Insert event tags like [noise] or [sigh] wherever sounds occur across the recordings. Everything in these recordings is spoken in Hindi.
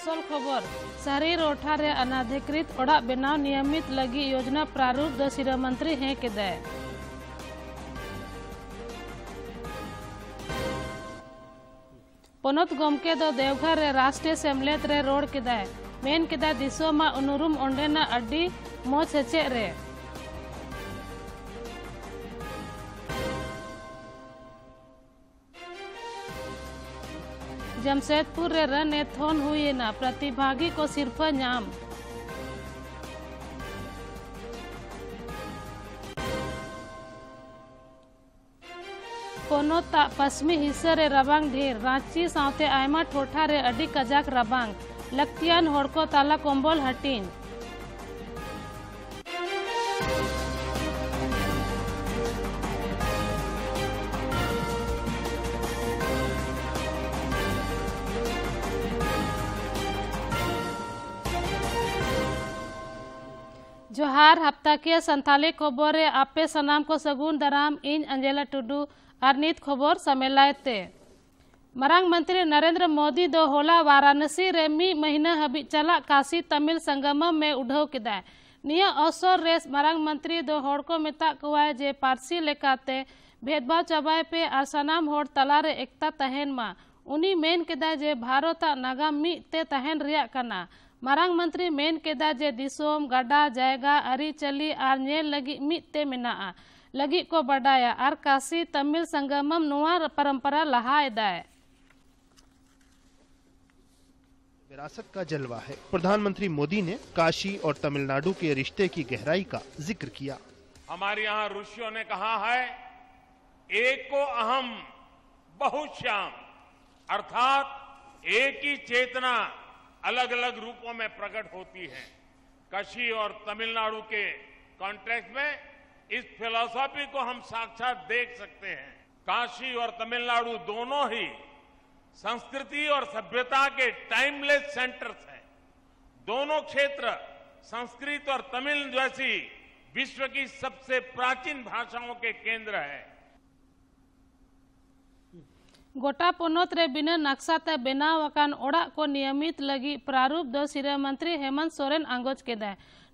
असल खबर सारी रोठा रे अनाधिकृत ओडा बनाव नियमित लगी योजना प्रारूप द सिरा मंत्री हैं के दे पनत गमके द देवघर रे राष्ट्रीय सेमलेत रे रोड के दे मेन के दे दिसो मा अनुरूम ओंडेना अड्डी मो रे जमशेदपुर रे रन एथोन हुए ना प्रतिभागी को सिर्फ नाम कोनो पश्चिमी हिस्से रे रबांग ढेर रांची साउते आयमा ठोठा रे अडी कजाक रबांग लक्तियान होड़को ताला कोम्बोल हटीन ᱟᱨ ᱦᱟᱯᱛᱟᱠᱤᱭᱟᱹ ᱥᱟᱱᱛᱟᱞᱤ ᱠᱷᱚᱵᱚᱨ ᱨᱮ ᱟᱯᱮ ᱥᱟᱱᱟᱢ ᱠᱚ ᱥᱟᱹᱜᱩᱱ ᱫᱟᱨᱟᱢ ᱤᱧ ᱟᱸᱡᱮᱞᱟ ᱴᱩᱰᱩ ᱟᱨ ᱱᱤᱛ ᱠᱷᱚᱵᱚᱨ ᱥᱟᱢᱮᱞᱟᱭ ᱛᱮ ᱢᱟᱨᱟᱝ ᱢᱚᱱᱛᱨᱤ ᱱᱚᱨᱮᱱᱫᱨᱚ ᱢᱳᱫᱤ ᱫᱚ ᱦᱚᱞᱟ ᱵᱟᱨᱟᱱᱚᱥᱤ ᱨᱮ ᱢᱤᱫ ᱢᱟᱹᱦᱱᱟᱹ ᱦᱟᱹᱵᱤᱡ ᱪᱟᱞᱟᱜ ᱠᱟᱥᱤ ᱛᱟᱹᱢᱤᱞ ᱥᱚᱝᱜᱚᱢᱚᱢ ᱮ ᱩᱰᱷᱟᱹᱣ ᱠᱮᱫᱟᱭ ᱱᱤᱭᱟᱹ ᱚᱥᱚᱨ ᱨᱮ ᱢᱟᱨᱟᱝ ᱢᱚᱱᱛᱨᱤ ᱫᱚ ᱦᱚᱲ ᱠᱚ ᱢᱮᱛᱟ ᱠᱚᱣᱟᱭ ᱡᱮ ᱯᱟᱹᱨᱥᱤ ᱞᱮᱠᱟᱛᱮ ᱵᱷᱮᱫᱵᱷᱟᱣ ᱪᱟᱵᱟᱭ ᱯᱮ ᱟᱨ ᱥᱟᱱᱟᱢ ᱦᱚᱲ ᱛᱟᱞᱟᱨᱮ ᱮᱠᱛᱟ ᱛᱟᱦᱮᱱ ᱢᱟ ᱩᱱᱤ ᱢᱮᱱ ᱠᱮᱫᱟᱭ ᱡᱮ ᱵᱷᱟᱨᱚᱛᱟᱜ ᱱᱟᱜᱟᱢ ᱢᱤᱫᱛᱮ ᱛᱟᱦᱮᱱ ᱨᱮᱭᱟᱜ ᱠᱟᱱᱟ मारंग मंत्री मेन केदा जे दिसोम गाडा जायगा अरी चली आर नेल लगी मिते मिनाआ लगी को बढ़ाया आर काशी तमिल संगमम नुआ परंपरा लहायदाय विरासत का जलवा है प्रधानमंत्री मोदी ने काशी और तमिलनाडु के रिश्ते की गहराई का जिक्र किया हमारे यहाँ ऋषियों ने कहा है एक को अहम बहुश्याम अर्थात एक ही चेतना अलग अलग रूपों में प्रकट होती है कशी और तमिलनाडु के कॉन्टेक्स्ट में इस फिलोसॉफी को हम साक्षात देख सकते हैं काशी और तमिलनाडु दोनों ही संस्कृति और सभ्यता के टाइमलेस सेंटर्स हैं दोनों क्षेत्र संस्कृत और तमिल जैसी विश्व की सबसे प्राचीन भाषाओं के केंद्र है गोटा पोनत बिना नक्साते बनावान को नियमित लगी प्रारूप दो सिरे मंत्री हेमंत सोरेन आंगोज के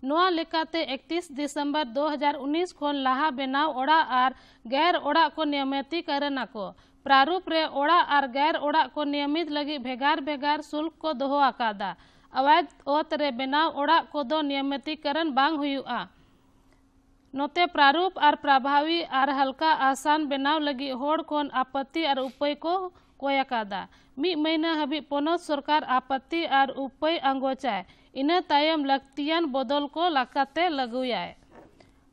नोआ लेकाते 31 दिसंबर 2019 खोन लाहा बनाव ओड़ा और गैर ओड़ा को नियमिती करना को प्रारूप रे ओड़ा और गैर ओड़ा को नियमित लगी भेगार भेगार शुल्क को दोहो आकादा अवैध ओत रे बनाव ओड़ा को दो नियमिती करन बांग हुयु आ नोते प्रारूप और प्रभावी और हल्का आसान बनाव लगी होड़ आपत्ति और उपाय को कोयकादा मी महीना हबी पनत सरकार आपत्ति और उपाय अंगोचाय इन तायम लगतियान बदल को लाकाते लगुयाय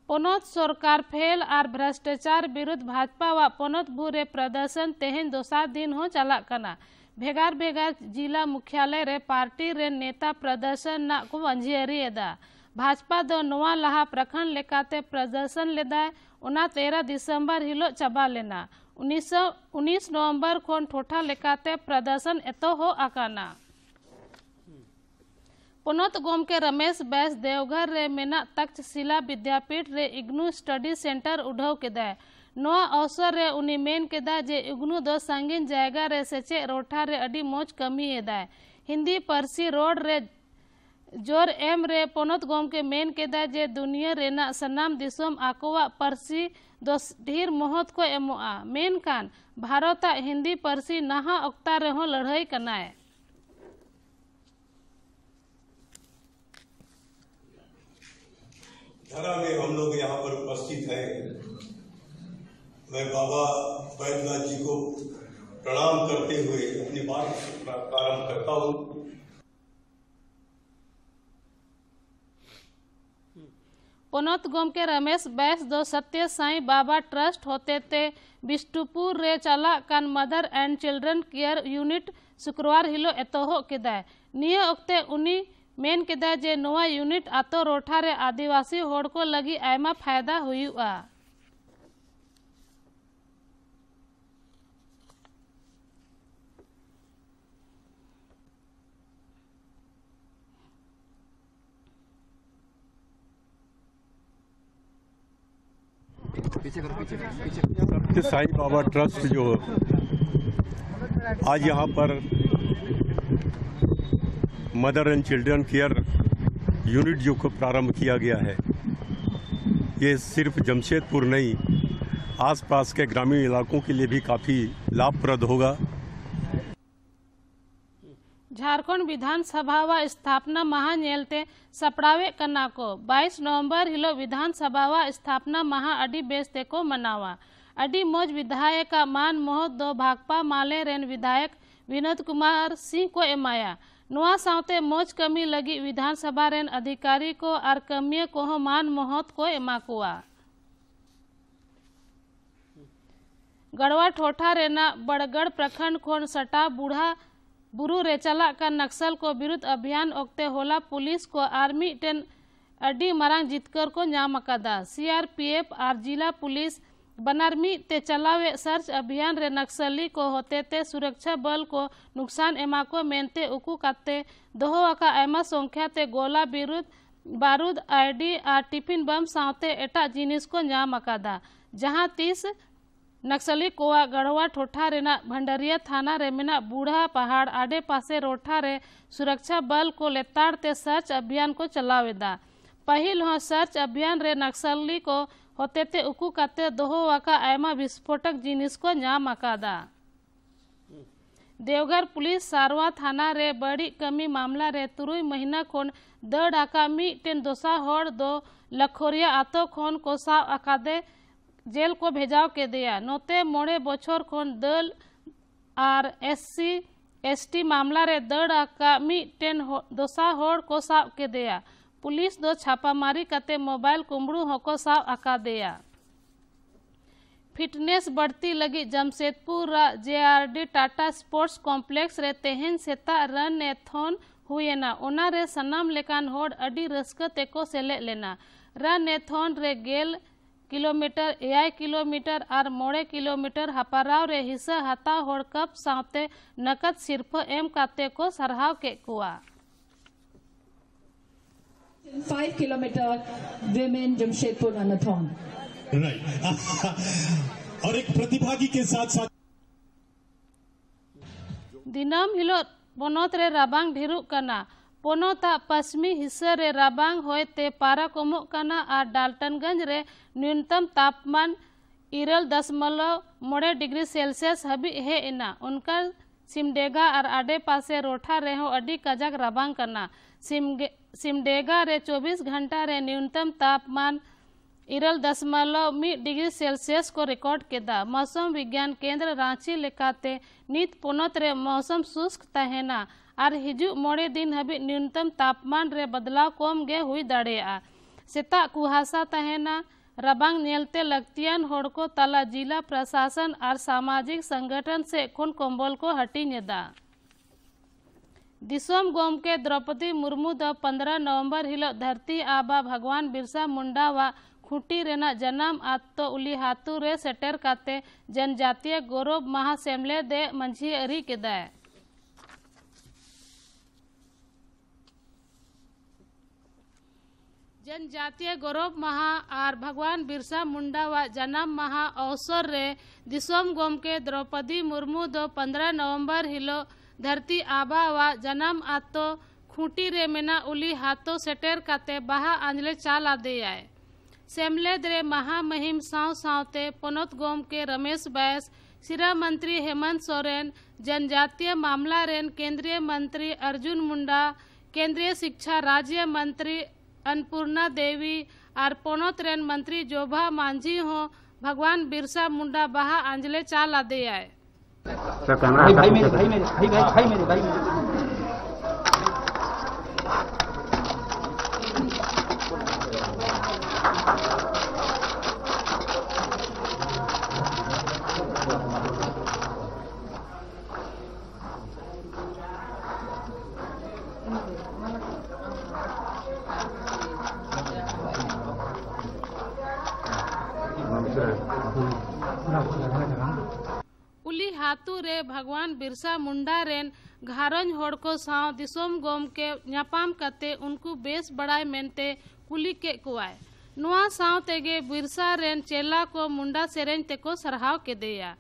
पनत सरकार फेल और भ्रष्टाचार विरुद्ध भाजपा व भूरे प्रदर्शन तेहन दोसार दिन हो चलाक कना भेगार भेगार जिला मुख्यालय रे पार्टी रे नेता प्रदर्शन ना को अंजियरी एदा भाजपा दो नवा लहा प्रखंड लेकाते प्रदर्शन लेदाय उना 13 दिसंबर हिलो चबा लेना 19 नवंबर खोन ठोठा लेकाते प्रदर्शन एतो हो आकाना पुनत गोमके रमेश बैस देवघर रे मेना तक्ष शिला विद्यापीठ रे इग्नू स्टडी सेंटर उढ़ाव के दाय नवा अवसर रे उनी मेन के दा जे इग्नू दो संगीन जायगा रे सेचे रोठा रे अडी मोज कमी है दाय हिंदी पर्सी रोड रे जोर एम रे पोनत गोमके मेन केदा जे दुनिया रेना सनाम दिसम आकोवा पर्सी दोस ढीर महत को एमोआ मेन कान भारत हिंदी पर्सी नहा अक्ता रे हो लड़ाई कनाए धरा में हम लोग यहाँ पर उपस्थित हैं मैं बाबा बैद्यनाथ जी को प्रणाम करते हुए अपनी बात प्रारंभ करता हूँ गोम के रमेश बैस दो सत्य साई बाबा ट्रस्ट होते थे बिष्टुपुर रे चला कान mother and children care unit शुक्रवार हिलो एतोहो केदाय निये ओक्ते उनी मेन केदाय जे नोवा यूनिट आतो रोठा रे आदिवासी होड़ को लगी आयमा फायदा हुई हुआ सत्य साई बाबा ट्रस्ट जो आज यहाँ पर mother and children care unit जो को प्रारंभ किया गया है ये सिर्फ जमशेदपुर नहीं आसपास के ग्रामीण इलाकों के लिए भी काफ़ी लाभप्रद होगा झारखंड विधानसभा व स्थापना महा नलते सपड़ावे कना को 22 नवंबर हिलो विधानसभा व स्थापना महा अडी बेस्ते को मनावा अडी मौज विधायक मान मोहत दो भाकपा माले रेन विधायक विनोद कुमार सिंह को एमाया नुआ साउते मौज कमी लगी विधानसभा रेन अधिकारी को आर कमिये को हो मान मोहत को एमा कुआ गढ़वा ठोठा रेना बड़गढ़ प्रखंड खोन सटा बूढ़ा बुरु रे चला नक्सल को विरुद्ध अभियान ओक्ते होला पुलिस को आर मिटेन अडी मरांग जितकर को नाम अकादा सीआरपीएफ आर जिला पुलिस बनारमी मिटे चलावे सर्च अभियान रे नक्सली को होते ते सुरक्षा बल को नुकसान एमा को मेनते उकु काते दोहो अका एमा संख्या ते गोला विरुद्ध बारूद आईडी आर टिफिन बम सावते एटा जिनिस को नाम अकादा जहां 30 नक्सली कोआ गढ़वा ठोठारे रेना भंडरिया थाना रे मेना बूढ़ा पहाड़ आडे पासे रोठारे सुरक्षा बल को लेताड़ते सर्च अभियान को चलावेदा पहल हो सर्च अभियान रे नक्सली को होते ते उकू काते दोहो वाका आयमा विस्फोटक जिनिस को नाम अकादा देवघर पुलिस सारवा थाना रे बड़ी कमी मामला रे तुरु महीना खोन दड़ आका मीटेन दोसा हड़ दो लखोरिया आतो खोन को साव अकादे जेल को भेजाव के दिया नोते मोड़े बछर खन दल आर एससी टी मामला रे दड़ आका मीटेन हो, दोसा को साब के दिया पुलिस दो छापा मारी कते मोबाइल कुंबड़ू हो को साव आका दिया फिटनेस बढ़ती लगी जमशेदपुर रा जेआरडी टाटा स्पोर्ट्स कॉम्प्लेक्स रे तेहन सेता रन एथोन हुएना ओना रे सनम लेकान होड अडी रस्क तेको सेले लेना रन एथोन रे गेल किलोमीटर एय किलोमीटर और मोड़े किलोमीटर हपराव रे हिस्सा हता हड़ कप साथे नकद सिरफ एम काते को सराहव के कुआ 5 किलोमीटर विमेन जमशेदपुर मैराथन राइट [laughs] और एक प्रतिभागी के साथ-साथ दिनम हिलो बनोत रे रबांग ढिरुकना ᱯᱚᱱᱚᱛᱟᱜ ᱯᱟᱥᱢᱤ हिस्सा ᱨᱮ ᱨᱟᱵᱟᱝ ᱦᱚᱭᱛᱮ ᱯᱟᱨᱟᱠᱚᱢᱚᱜ ᱠᱟᱱᱟ ᱟᱨ ᱨᱮ न्यूनतम तापमान इरल दशमलव मोड़े डिग्री सेल्सियस हबी हे एना उनका सिमडेगा और आडेपासे रोठा रेहो अडी कजाक रबांग करना सिमडेगा रे 24 घंटा रे न्यूनतम तापमान इरल दशमलव मीट डिग्री सेल्सियस को रिकॉर्ड केदा मौसम विज्ञान केंद्र रांची लेकाते नीत पोनत मौसम शुष्क तहेना और हजु मोड़े दिन हाबी न्यूनतम तापमान रे बदलाव कम गे हुई दड़ेगा सेता कुहासा तहना रबांग नेलते लगतियान होड़को तला जिला प्रशासन और सामाजिक संगठन से खुन कम्बल को हटिंगा दिसम गोमके द्रौपदी मुर्मू दो पंद्रह नवंबर हिलो धरती आबा भगवान बिरसा मुंडा व खुटी रेना जन्म आत्तो उली हातु रे सेटर काते जनजातीय गौरव महासेमले दे मंझी अरी केदाय जनजातीय गौरव महा और भगवान बिरसा मुंडा व जन्म महा अवसर रे दिसम गोम के द्रौपदी मुर्मू दो पंद्रह नवंबर हिलो धरती आबा व जन्म आतो खूंटी रे मेना उली हाथों सेटेर काते बाहा आंजले चाल आदे आए सेमलेद रे महामहिम साव सावते पनोत गोम के रमेश बैस सिरा मंत्री हेमंत सोरेन जनजातीय मामला रेन केंद्रीय मंत्री अर्जुन मुंडा केंद्रीय शिक्षा राज्य मंत्री अन्नपूर्णा देवी और पोनो मंत्री जोभा मांझी हो भगवान बिरसा मुंडा बहा अंजले चाल आदे आए भाई भाई रे भगवान बिरसा मुंडा रेन को हड़को साव दिसम गोमके नापाम कते उनको बेस बड़ा मेनते कुली के कोय नुआ साव तेगे बिरसा रेन चेला को मुंडा सेरेन तेको सराहाव केदेया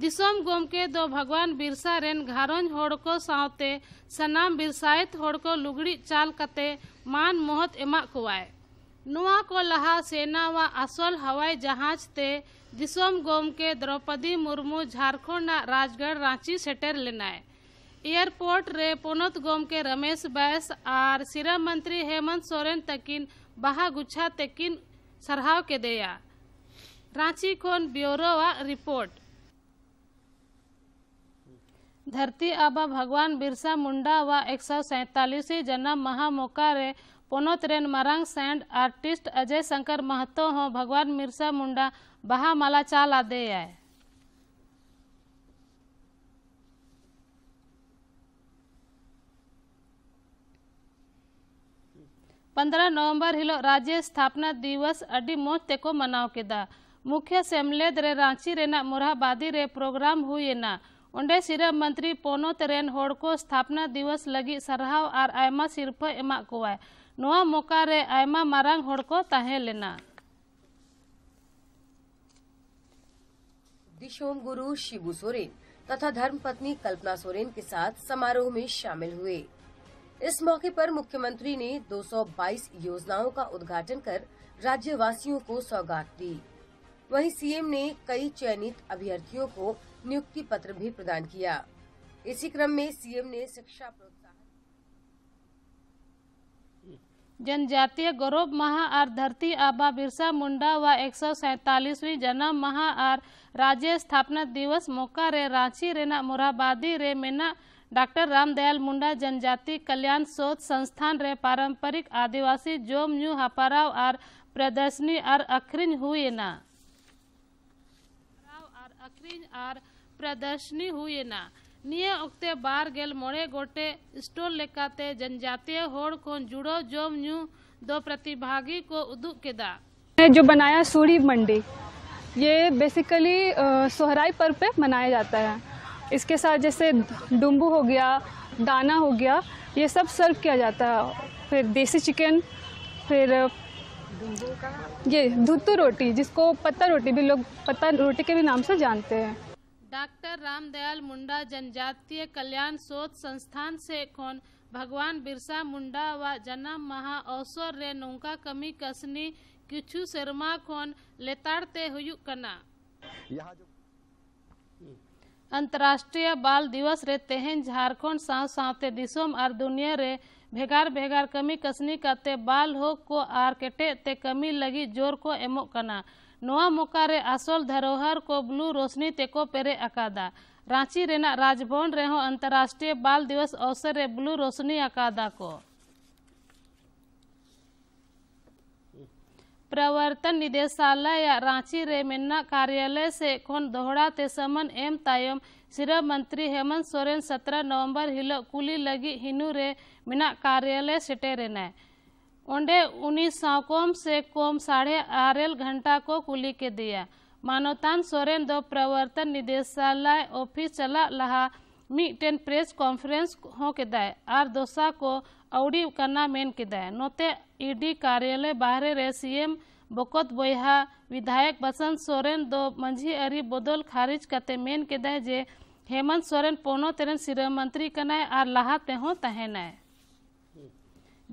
दिसम गोमके दो भगवान बिरसा रेन घरज हड़को सावते सनाम बिरसायत हड़को लुगड़ी चाल कते मान मोहत एमा कोय नुआ को लहा सेना व असल हवाई जहाज ते दिसम गोम के द्रौपदी मुर्मू झारखंड राजगढ़ रांची सेटर लेना है एयरपोर्ट रे पोनत गोम के रमेश बैस और सिरा मंत्री हेमंत सोरेन तकिन बहा गुच्छा तकिन सराहाव के दया रांची खोन ब्यूरो रिपोर्ट धरती आबा भगवान बिरसा मुंडा व एक सौ सैतालीस जन्म महामोका रे ᱯᱚᱱᱚᱛ मरांग ᱢᱟᱨᱟᱝ आर्टिस्ट अजय शंकर महतो हो भगवान मिर्सा मुंडा बहा माला चाल आदे आए पंद्रह नवंबर हिलो राज्य स्थापना दिवस अड़ी मौज तेको मनाव केदा मुख्य सेमलेद रे रांची रेना मोरहाबादी रे प्रोग्राम ना ओंडे सिरप मंत्री पोनोत रेन होड़ को स्थापना दिवस लगी सरहाव आर आयमा सिरफ एमा कोवाय ᱱᱚᱣᱟ ᱢᱚᱠᱟ ᱨᱮ ᱟᱭᱢᱟ ᱢᱟᱨᱟᱝ ᱦᱚᱲ दिशोम गुरु शिबू सोरेन तथा धर्मपत्नी कल्पना सोरेन के साथ समारोह में शामिल हुए इस मौके पर मुख्यमंत्री ने 222 योजनाओं का उद्घाटन कर राज्यवासियों को सौगात दी वहीं सीएम ने कई चयनित अभ्यर्थियों को नियुक्ति पत्र भी प्रदान किया इसी क्रम में सीएम ने शिक्षा प्रोत्साहन जनजातीय गौरव माह आर धरती आबा बिरसा मुंडा व एक सौ सैतालीसवीं जन्म महा आर राज्य स्थापना दिवस मौका रे रांची रेना मोराबादी रे मेना डॉक्टर रामदयाल मुंडा जनजाति कल्याण शोध संस्थान रे पारंपरिक आदिवासी जोम न्यू हपाराव आर प्रदर्शनी आर अखरिन हुए ना प्रदर्शनी हुए ना ᱱᱤᱭᱟᱹ ᱚᱠᱛᱮ ᱵᱟᱨ ᱜᱮᱞ ᱢᱚᱬᱮ ᱜᱚᱴᱮᱡ ᱥᱴᱳᱨ ᱞᱮᱠᱟᱛᱮ ᱡᱚᱱᱡᱟᱛᱤᱭᱚ ᱦᱚᱲ ᱠᱷᱚᱱ ᱡᱩᱲᱟᱹᱣ ᱡᱚᱢ दो प्रतिभागी को उदुक केदा ने जो बनाया सूढ़ी मंडी ये बेसिकली सोहराई पर्व पे मनाया जाता है इसके साथ जैसे डुम्बू हो गया दाना हो गया ये सब सर्व किया जाता है फिर देसी चिकन फिर ये धुत्तू रोटी जिसको पत्ता रोटी भी लोग पत्ता रोटी के भी नाम से जानते हैं डॉक्टर रामदयाल मुंडा जनजातीय कल्याण शोध संस्थान से खोन भगवान बिरसा मुंडा व जन्म महा अवसर रे नौका कमी कसनी किछु शर्मा खोन लेताड़ते हुयुक कना अंतर्राष्ट्रीय बाल दिवस रे तेहन झारखंड साथ सावते दिसोम और दुनिया रे भेगार भेगार कमी कसनी करते बाल हो को आर केटे ते कमी लगी जोर को एमो कना नोआ मोकारे असल धरोहर को ब्लू रोशनी तक पेरे अकादा रांची रेना राजभवन रेहो अंतर्राष्ट्रीय बाल दिवस अवसर रे ब्लू रोशनी अकादा को प्रवर्तन निदेशालय या रांची रे मिन्ना कार्यालय से खन दोहड़ा ते समन एम तायम सिरा मंत्री हेमंत सोरेन 17 नवंबर हिलो कुली लगी हिनू रे मिना कार्यालय सेटे रेना उन्हें उन्नीस सौ सौकोम से कोम साढ़े आरएल घंटा को कुली के दिया मानवतान सोरेन दो प्रवर्तन निदेशालय ऑफिस चला लहा मीटेन प्रेस कॉन्फ्रेंस हो के केदाय आर दोसा को अवड़ी करना मेन के केदाय नोते ईडी कार्यालय बाहरे रे सीएम बोकत बोहा विधायक बसंत सोरेन दो मंझी अरी बदल खारिज करते मेन के केदाय जे हेमंत सोरेन पोनो तेरन मंत्री कनाय आर लहा तेहो तहनाय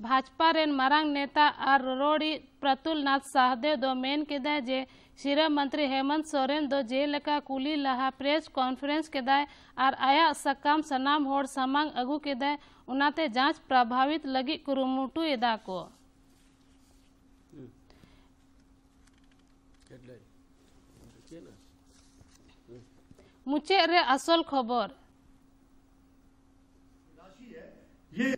भाजपा रेन मारांग नेता और रोड़ी प्रतुल नाथ साहदेव दो मेन केदाय जे शिरा मंत्री हेमंत सोरेन दो जे लका कुली लहा प्रेस कॉन्फ्रेंस केदाय और आया सकाम सनाम होड़ सामांग अगू केदाय उनाते जांच प्रभावित लगी कुरुमुटू एदा को मुचे रे असल खबर ये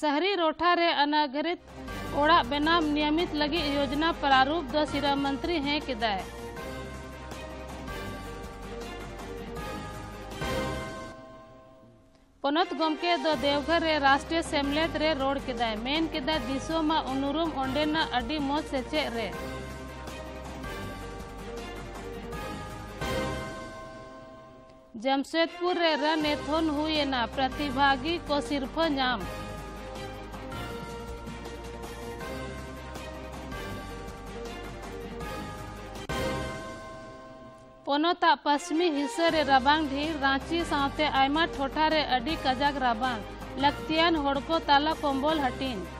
शहरी रोठा रे अनागरित ओड़ा बेनाम नियमित लगी योजना प्रारूप दो सिरा मंत्री हैं कि किदाय पनत गमके दो देवघर रे राष्ट्रीय सेमलेत रे रोड कि किदाय मेन कि किदाय दिसो मा उनुरुम ओंडेना अडी से चे रे जमशेदपुर रे रन एथोन हुए ना प्रतिभागी को सिर्फ नाम पश्चिमी हिस्से राबांग ढेर रांची सौते ठोटा रे अडी कजाक राबांग लगतियान होड़को ताला कोम्बोल हटिन